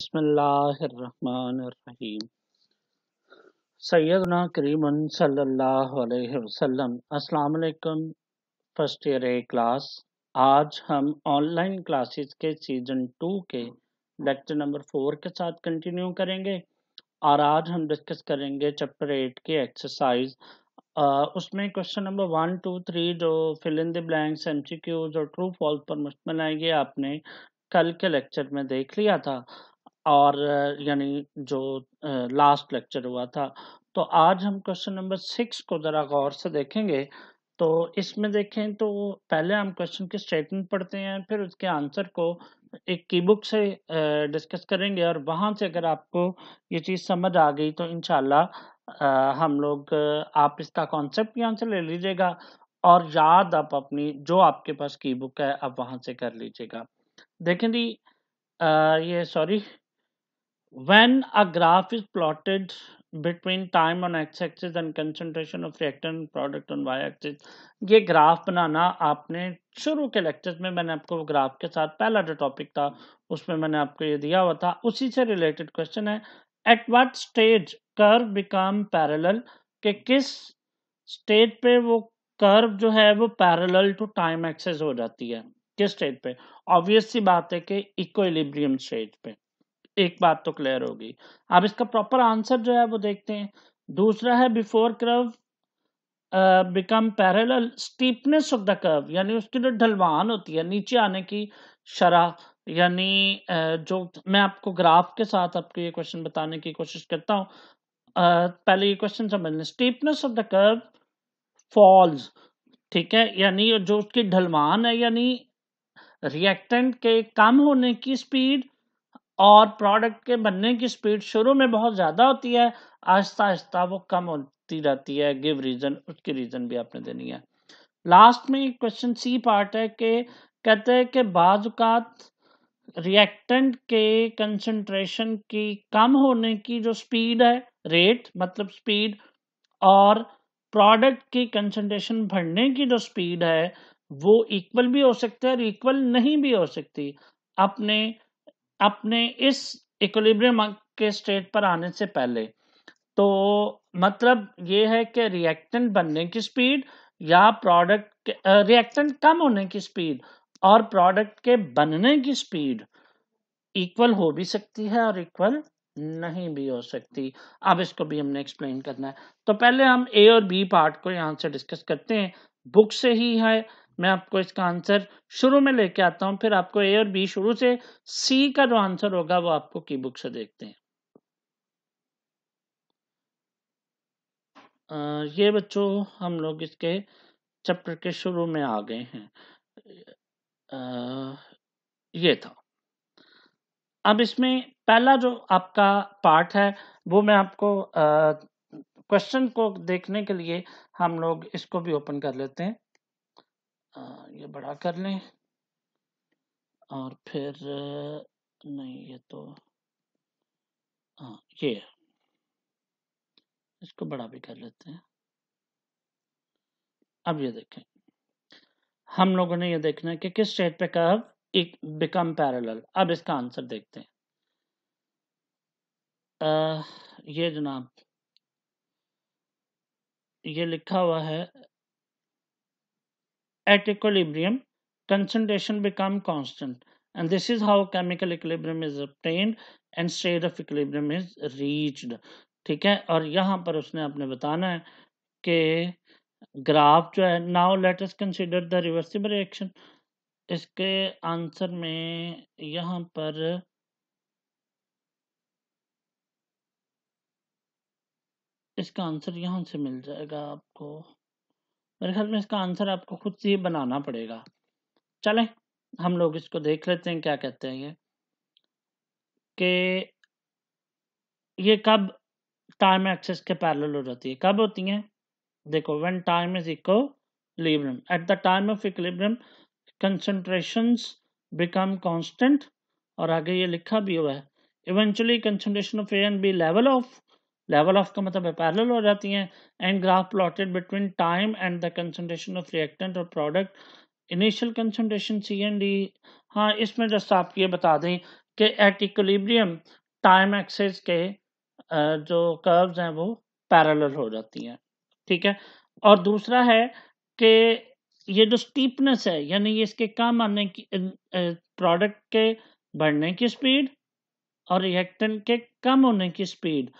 बसमीम सैदना करीमन सल्लल्लाहु अलैहि फर्स्ट ईयर ए क्लास आज हम ऑनलाइन क्लासेस के सीजन टू के लेक्चर नंबर फोर के साथ कंटिन्यू करेंगे और आज हम डिस्कस करेंगे चैप्टर एट के एक्सरसाइज उसमें question number one two three जो fill in the blanks MCQs और ट्रू फॉल्स पर मुश्तमल है आपने कल के लेक्चर में देख लिया था और यानी जो लास्ट लेक्चर हुआ था तो आज हम क्वेश्चन नंबर सिक्स को ज़रा गौर से देखेंगे तो इसमें देखें तो पहले हम क्वेश्चन के स्टेटमेंट पढ़ते हैं फिर उसके आंसर को एक की बुक से डिस्कस करेंगे और वहां से अगर आपको ये चीज़ समझ आ गई तो इनशाला हम लोग आप इसका कॉन्सेप्ट यहाँ से ले लीजिएगा और याद आप अपनी जो आपके पास की बुक है आप वहां से कर लीजिएगा देखें जी ये sorry when a graph is plotted between time on x-axis and concentration of reactant product on y-axis ये ग्राफ बनाना आपने शुरू के लेक्चर्स में मैंने आपको ग्राफ के साथ पहला जो टॉपिक था उसमें मैंने आपको ये दिया हुआ था उसी से रिलेटेड क्वेश्चन है at what stage curve become parallel के किस स्टेज पे वो कर्व जो है वो पैरेलल टू टाइम एक्सेस हो जाती है किस स्टेज पे ऑब्वियस सी बात है कि इक्विलिब्रियम स्टेज पे एक बात तो क्लियर होगी अब इसका प्रॉपर आंसर जो है वो देखते हैं दूसरा है before curve become parallel steepness of the curve यानी उसकी जो ढलवान होती है नीचे आने की शरह यानी जो मैं आपको ग्राफ के साथ आपको ये क्वेश्चन बताने की कोशिश करता हूँ पहले ये क्वेश्चन समझ लें steepness of the curve false ठीक है यानी जो उसकी ढलवान है यानी रिएक्टेंट के कम होने की स्पीड और प्रोडक्ट के बनने की स्पीड शुरू में बहुत ज़्यादा होती है आहिस्ता आहिस्ता वो कम होती रहती है गिव रीज़न उसकी रीज़न भी आपने देनी है लास्ट में क्वेश्चन सी पार्ट है कि कहते हैं कि बाजुकात रिएक्टेंट के कंसंट्रेशन की कम होने की जो स्पीड है रेट मतलब स्पीड और प्रोडक्ट की कंसंट्रेशन बढ़ने की जो स्पीड है वो इक्वल भी हो सकती है और इक्वल नहीं भी हो सकती अपने अपने इस इक्विलिब्रियम के स्टेट पर आने से पहले तो मतलब ये है कि रिएक्टेंट बनने की स्पीड या प्रोडक्ट रिएक्टेंट कम होने की स्पीड और प्रोडक्ट के बनने की स्पीड इक्वल हो भी सकती है और इक्वल नहीं भी हो सकती अब इसको भी हमने एक्सप्लेन करना है तो पहले हम ए और बी पार्ट को यहाँ से डिस्कस करते हैं बुक से ही है मैं आपको इसका आंसर शुरू में लेके आता हूं फिर आपको ए और बी शुरू से सी का जो आंसर होगा वो आपको की बुक से देखते हैं आ, ये बच्चों हम लोग इसके चैप्टर के शुरू में आ गए हैं आ, ये था अब इसमें पहला जो आपका पार्ट है वो मैं आपको क्वेश्चन को देखने के लिए हम लोग इसको भी ओपन कर लेते हैं हाँ, ये बड़ा कर लें और फिर नहीं ये तो हाँ ये इसको बड़ा भी कर लेते हैं अब ये देखें हम लोगों ने ये देखना है कि किस स्टेट पे कर्व एक बिकम पैरेलल अब इसका आंसर देखते हैं आ, ये जनाब ये लिखा हुआ है at equilibrium, concentration become constant. And this is how chemical equilibrium is obtained and state of equilibrium is reached. ठीक है और यहाँ पर उसने आपने बताना है कि ग्राफ जो है now let us consider the reversible reaction इसके आंसर में यहाँ पर इसका आंसर यहाँ से मिल जाएगा आपको मेरे ख्याल में इसका आंसर आपको खुद से ही बनाना पड़ेगा चले हम लोग इसको देख लेते हैं क्या कहते हैं ये कि ये कब टाइम एक्सेस के पैरल हो जाती है कब होती है देखो when time is equilibrium at the time of equilibrium concentration become constant और आगे ये लिखा भी हुआ है eventually concentration of A and B level of level of का मतलब है पैरेलल हो जाती हैं and graph plotted between time and the concentration of reactant और product initial concentration C and D हाँ इसमें जस्ट आप ये बता दें कि एट इक्वलिब्रियम टाइम एक्सेस के जो कर्व्स हैं वो पैरेलल हो जाती हैं ठीक है और दूसरा है कि ये जो स्टीपनेस है यानी ये इसके काम आने की प्रोडक्ट के बढ़ने की स्पीड और रिएक्टेंट के कम होने की स्पीड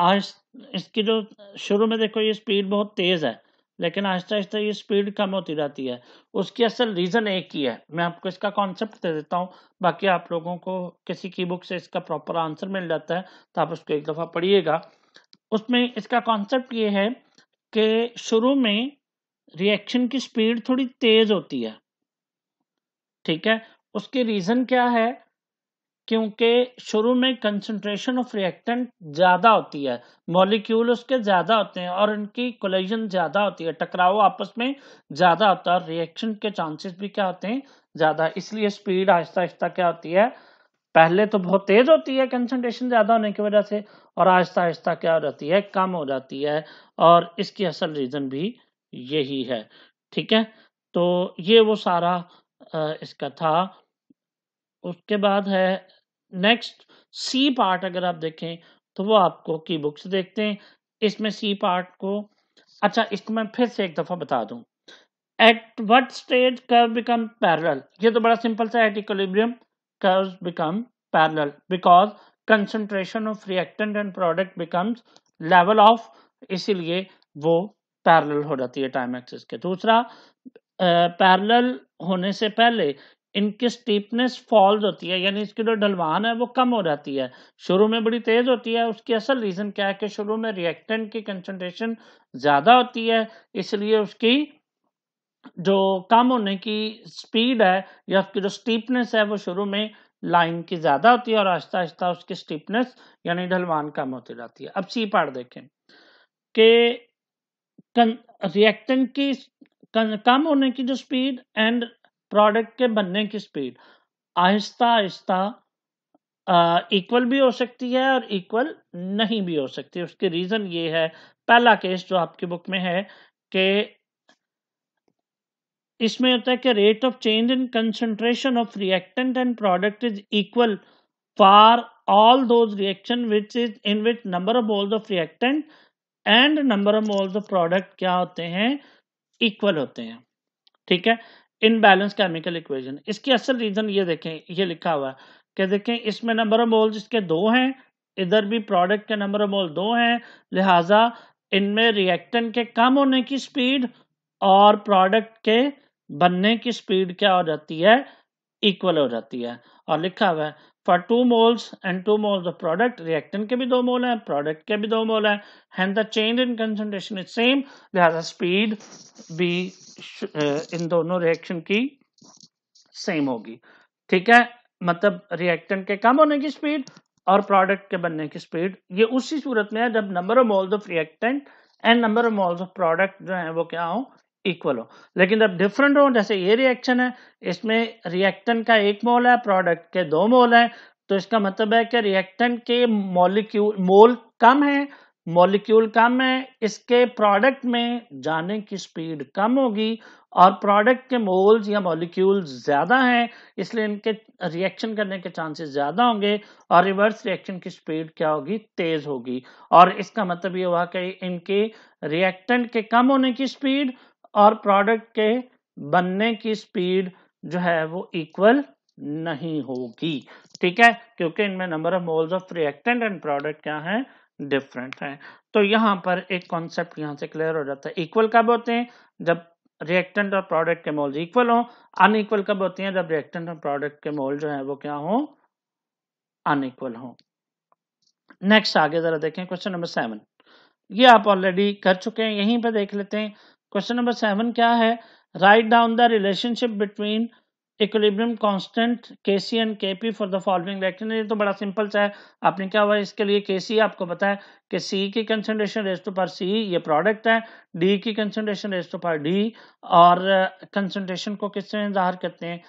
आज इसकी जो शुरू में देखो ये स्पीड बहुत तेज़ है लेकिन आहिस्ता आहिस्ता ये स्पीड कम होती रहती है उसकी असल रीज़न एक ही है मैं आपको इसका कॉन्सेप्ट दे देता हूँ बाकी आप लोगों को किसी की बुक से इसका प्रॉपर आंसर मिल जाता है तो आप उसको एक दफ़ा पढ़िएगा उसमें इसका कॉन्सेप्ट ये है कि शुरू में रिएक्शन की स्पीड थोड़ी तेज़ होती है ठीक है उसके रीज़न क्या है क्योंकि शुरू में कंसंट्रेशन ऑफ रिएक्टेंट ज़्यादा होती है मॉलिक्यूल उसके ज़्यादा होते हैं और इनकी कोलेजन ज़्यादा होती है टकराव आपस में ज़्यादा होता है और रिएक्शन के चांसेस भी क्या होते हैं ज़्यादा इसलिए स्पीड आहिस्ता आहिस्ता क्या होती है पहले तो बहुत तेज होती है कंसंट्रेशन ज़्यादा होने की वजह से और आहिस्ता आहिस्ता क्या हो जाती है कम हो जाती है और इसकी असल रीज़न भी यही है ठीक है तो ये वो सारा इसका था उसके बाद है नेक्स्ट सी पार्ट अगर आप देखें तो वो आपको की बुक्स देखते हैं इसमें सी पार्ट को अच्छा इसको मैं फिर से एक दफ़ा बता दूं at what stage curve become parallel ये तो बड़ा सिंपल सा at equilibrium curve become parallel because concentration of reactant and product becomes level off इसीलिए वो पैरेलल हो जाती है टाइम एक्सिस के दूसरा पैरेलल होने से पहले इनकी स्टीपनेस फॉल्स होती है यानी इसकी जो ढलवान है वो कम हो जाती है शुरू में बड़ी तेज़ होती है उसकी असल रीज़न क्या है कि शुरू में रिएक्टेंट की कंसनट्रेशन ज़्यादा होती है इसलिए उसकी जो कम होने की स्पीड है या उसकी जो स्टीपनेस है वो शुरू में लाइन की ज़्यादा होती है और आहिस्ता आहिस्ता उसकी स्टीपनेस यानी ढलवान कम होती जाती है अब सी पार्ट देखें कि रिएक्टेंट की कम होने की जो स्पीड एंड प्रोडक्ट के बनने की स्पीड आहिस्ता आहिस्ता इक्वल भी हो सकती है और इक्वल नहीं भी हो सकती उसके रीज़न ये है पहला केस जो आपकी बुक में है कि इसमें होता है कि rate of change in concentration of reactant and product is equal for all those reaction which is in which number of moles of reactant and number of moles of product क्या होते हैं इक्वल होते हैं ठीक है imbalance chemical equation इसकी असल reason ये देखें ये लिखा हुआ कि देखें इसमें नंबर ऑफ मोल इसके दो हैं इधर भी प्रोडक्ट के नंबर ऑफ मोल दो हैं लिहाजा इनमें रिएक्टन के कम होने की स्पीड और प्रोडक्ट के बनने की स्पीड क्या हो जाती है इक्वल हो जाती है और लिखा हुआ है for two moles and two moles of product reactant के भी दो मोल हैं प्रोडक्ट के भी दो मोल हैं and the change in concentration is same लिहाजा स्पीड भी इन दोनों रिएक्शन की सेम होगी ठीक है मतलब रिएक्टेंट के कम होने की स्पीड और प्रोडक्ट के बनने की स्पीड ये उसी सूरत में है जब number of moles of reactant and number of moles of product जो है वो क्या हो इक्वल हो लेकिन जब डिफरेंट हो जैसे ये रिएक्शन है इसमें रिएक्टेंट का एक मोल है प्रोडक्ट के दो मोल है तो इसका मतलब है कि रिएक्टेंट के मोलिक्यूल मोल कम है मॉलिक्यूल कम है इसके प्रोडक्ट में जाने की स्पीड कम होगी और प्रोडक्ट के मोल्स या मॉलिक्यूल्स ज़्यादा हैं इसलिए इनके रिएक्शन करने के चांसेस ज़्यादा होंगे और रिवर्स रिएक्शन की स्पीड क्या होगी तेज़ होगी और इसका मतलब ये हुआ कि इनके रिएक्टेंट के कम होने की स्पीड और प्रोडक्ट के बनने की स्पीड जो है वो इक्वल नहीं होगी ठीक है क्योंकि इनमें number of moles of reactant and product क्या है डिफरेंट है तो यहाँ पर एक कॉन्सेप्ट यहाँ से क्लियर हो जाता है इक्वल कब होते हैं जब रिएक्टेंट और प्रोडक्ट के मोल इक्वल हो अनइक्वल कब होते हैं जब रिएक्टेंट और प्रोडक्ट के मोल जो है वो क्या हो अनइक्वल हो नेक्स्ट आगे जरा देखें क्वेश्चन नंबर सेवन ये आप ऑलरेडी कर चुके हैं यहीं पर देख लेते हैं क्वेश्चन नंबर सेवन क्या है right down the relationship between equilibrium constant K C and K P for the following reaction ये तो बड़ा सिंपल सा है आपने क्या हुआ इसके लिए के सी आपको पता है कि सी की कंसनट्रेशन रेस्ट पर सी ये प्रोडक्ट है डी की कंसनट्रेशन रेस्ट पर डी और कंसेंट्रेशन uh, को किससे इजहार करते हैं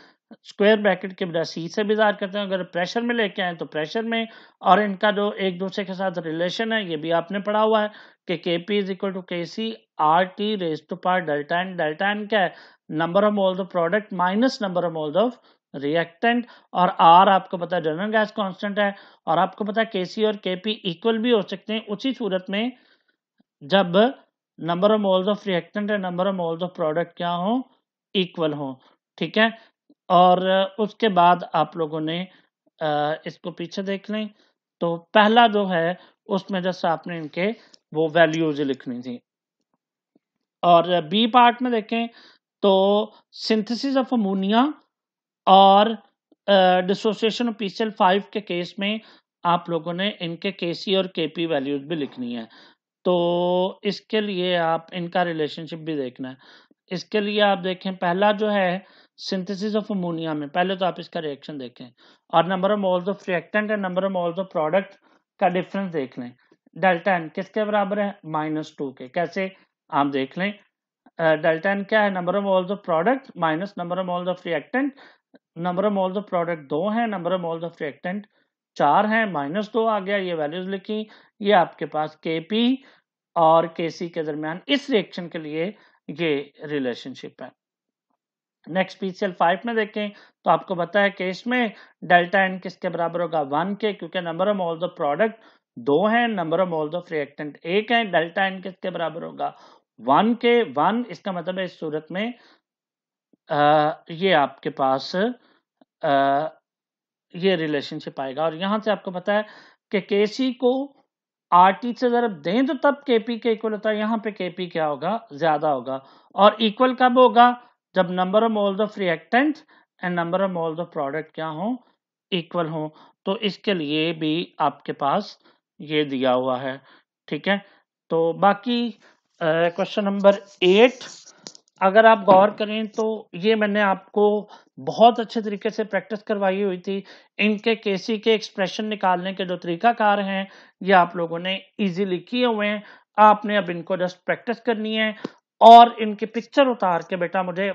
स्क्वायर ब्रैकेट के बजाय सी से भी इजहार करते हैं अगर प्रेशर में लेके आए तो प्रेशर में और इनका जो एक दूसरे के साथ रिलेशन है ये भी आपने पढ़ा हुआ है कि के P is equal to K C R T raised पर डेल्टा एन डेल्टा एन क्या है number of moles of product minus number of moles of reactant और आर आपको पता है जनरल गैस कांस्टेंट है और आपको पता है केसी और केपी इक्वल भी हो सकते हैं उसी सूरत में जब number of moles of reactant and number of moles of product क्या हो इक्वल हो ठीक है और उसके बाद आप लोगों ने इसको पीछे देख लें तो पहला जो है उसमें जैसे आपने इनके वो वैल्यूज लिखनी थी और बी पार्ट में देखें तो सिंथेसिस ऑफ अमोनिया और डिसोसिएशन ऑफ पीसीएल फाइव के केस में आप लोगों ने इनके केसी और केपी वैल्यूज भी लिखनी है तो इसके लिए आप इनका रिलेशनशिप भी देखना है इसके लिए आप देखें पहला जो है सिंथेसिस ऑफ अमोनिया में पहले तो आप इसका रिएक्शन देखें और number of moles of reactant and number of moles of product का डिफरेंस देख लें डेल्टा एन किसके बराबर है माइनस टू के कैसे आप देख लें डेल्टा uh, एन क्या है number of moles of product minus number of moles of reactant number of moles of product दो हैं number of moles of reactant चार हैं माइनस दो आ गया ये वैल्यूज लिखी ये आपके पास के पी और के सी के दरमियान इस रिएक्शन के लिए ये रिलेशनशिप है नेक्स्ट पीसीएल फाइव में देखें तो आपको पता है कि इसमें डेल्टा एन किसके बराबर होगा वन के क्योंकि number of moles of product दो हैं number of moles of reactant एक है डेल्टा एन किसके बराबर होगा वन के वन इसका मतलब है इस सूरत में आ, ये आपके पास आ, ये रिलेशनशिप आएगा और यहां से आपको पता है कि के सी को आर टी से जरा दें तो तब के पी के इक्वल होता है यहां पे के पी क्या होगा ज्यादा होगा और इक्वल कब होगा जब number of moles of reactant and number of moles of product क्या हो इक्वल हो तो इसके लिए भी आपके पास ये दिया हुआ है ठीक है तो बाकी क्वेश्चन नंबर एट अगर आप गौर करें तो ये मैंने आपको बहुत अच्छे तरीके से प्रैक्टिस करवाई हुई थी इनके केसी के एक्सप्रेशन निकालने के जो तरीकाकार हैं ये आप लोगों ने इजीली किए हुए हैं आपने अब इनको जस्ट प्रैक्टिस करनी है और इनकी पिक्चर उतार के बेटा मुझे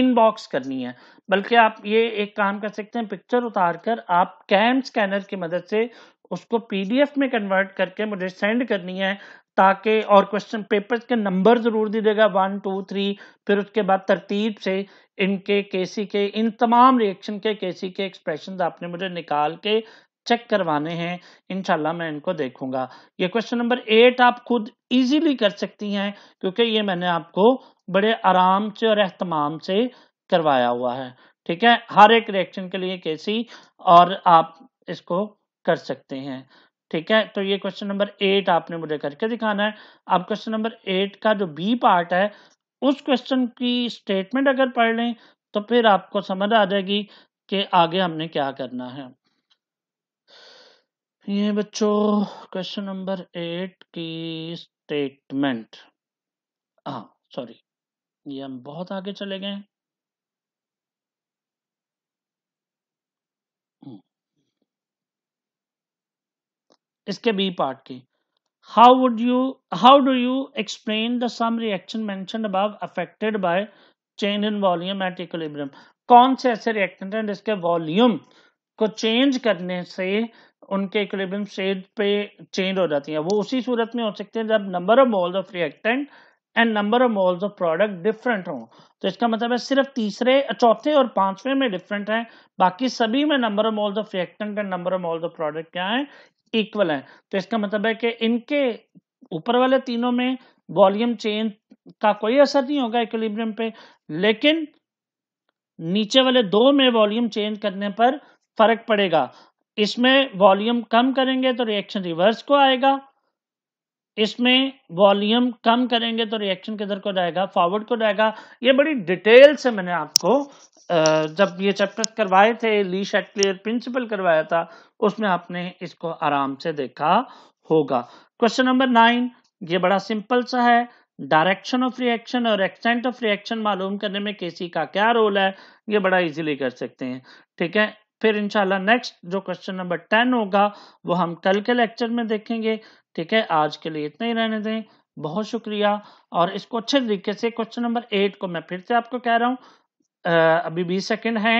इनबॉक्स करनी है बल्कि आप ये एक काम कर सकते हैं पिक्चर उतार कर आप कैम स्कैनर की मदद से उसको पीडीएफ में कन्वर्ट करके मुझे सेंड करनी है ताकि और क्वेश्चन पेपर के नंबर ज़रूर दे देगा वन टू थ्री फिर उसके बाद तरतीब से इनके केसी के इन तमाम रिएक्शन के केसी के एक्सप्रेशन आपने मुझे निकाल के चेक करवाने हैं इनशाला मैं इनको देखूंगा ये क्वेश्चन नंबर एट आप खुद इजीली कर सकती हैं क्योंकि ये मैंने आपको बड़े आराम से और एहतमाम से करवाया हुआ है ठीक है हर एक रिएक्शन के लिए केसी और आप इसको कर सकते हैं ठीक है तो ये क्वेश्चन नंबर एट आपने मुझे करके दिखाना है अब क्वेश्चन नंबर एट का जो बी पार्ट है उस क्वेश्चन की स्टेटमेंट अगर पढ़ लें तो फिर आपको समझ आ जाएगी कि आगे हमने क्या करना है ये बच्चों क्वेश्चन नंबर एट की स्टेटमेंट हाँ सॉरी ये हम बहुत आगे चले गए इसके बी पार्ट की how would you how do you explain the some reaction मैं affected by change in volume at इक्म कौन से ऐसे रिएक्टेंट हैं जिसके वॉल्यूम को चेंज करने से उनके इक्विलिब्रियम स्टेट पे चेंज हो जाती है वो उसी सूरत में हो सकते हैं जब number of moles of reactant and number of moles of product different हो तो इसका मतलब है सिर्फ तीसरे चौथे और पांचवें में डिफरेंट है बाकी सभी में number of moles of reactant and number of moles of product क्या है इक्वल है तो इसका मतलब है कि इनके ऊपर वाले तीनों में वॉल्यूम चेंज का कोई असर नहीं होगा इक्विलिब्रियम पे लेकिन नीचे वाले दो में वॉल्यूम चेंज करने पर फर्क पड़ेगा इसमें वॉल्यूम कम करेंगे तो रिएक्शन रिवर्स को आएगा इसमें वॉल्यूम कम करेंगे तो रिएक्शन किधर को जाएगा फॉरवर्ड को जाएगा ये बड़ी डिटेल से मैंने आपको जब ये चैप्टर करवाए थे ली शेट क्लियर प्रिंसिपल करवाया था उसमें आपने इसको आराम से देखा होगा क्वेश्चन नंबर नाइन ये बड़ा सिंपल सा है डायरेक्शन ऑफ रिएक्शन और एक्सटेंट ऑफ रिएक्शन मालूम करने में केसी का क्या रोल है ये बड़ा इजीली कर सकते हैं ठीक है फिर इंशाल्लाह नेक्स्ट जो क्वेश्चन नंबर टेन होगा वो हम कल के लेक्चर में देखेंगे ठीक है आज के लिए इतना ही रहने दें बहुत शुक्रिया और इसको अच्छे तरीके से क्वेश्चन नंबर एट को मैं फिर से आपको कह रहा हूँ अभी बीस सेकेंड है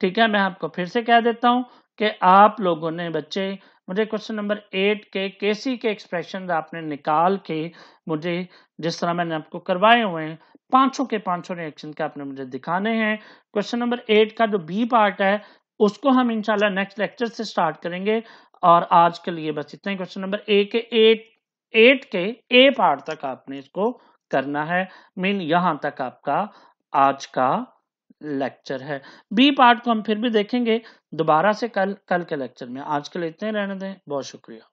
ठीक है मैं आपको फिर से कह देता हूँ कि आप लोगों ने बच्चे मुझे क्वेश्चन नंबर एट के केसी के एक्सप्रेशन आपने निकाल के मुझे जिस तरह मैंने आपको करवाए हुए हैं पांचों के पांचों रिएक्शन के आपने मुझे दिखाने हैं क्वेश्चन नंबर एट का जो बी पार्ट है उसको हम इंशाल्लाह नेक्स्ट लेक्चर से स्टार्ट करेंगे और आज के लिए बस इतना ही क्वेश्चन नंबर ए के एट एट के ए पार्ट तक आपने इसको करना है मीन यहां तक आपका आज का लेक्चर है बी पार्ट को हम फिर भी देखेंगे दोबारा से कल कल के लेक्चर में आज के लिए इतने रहने दें बहुत शुक्रिया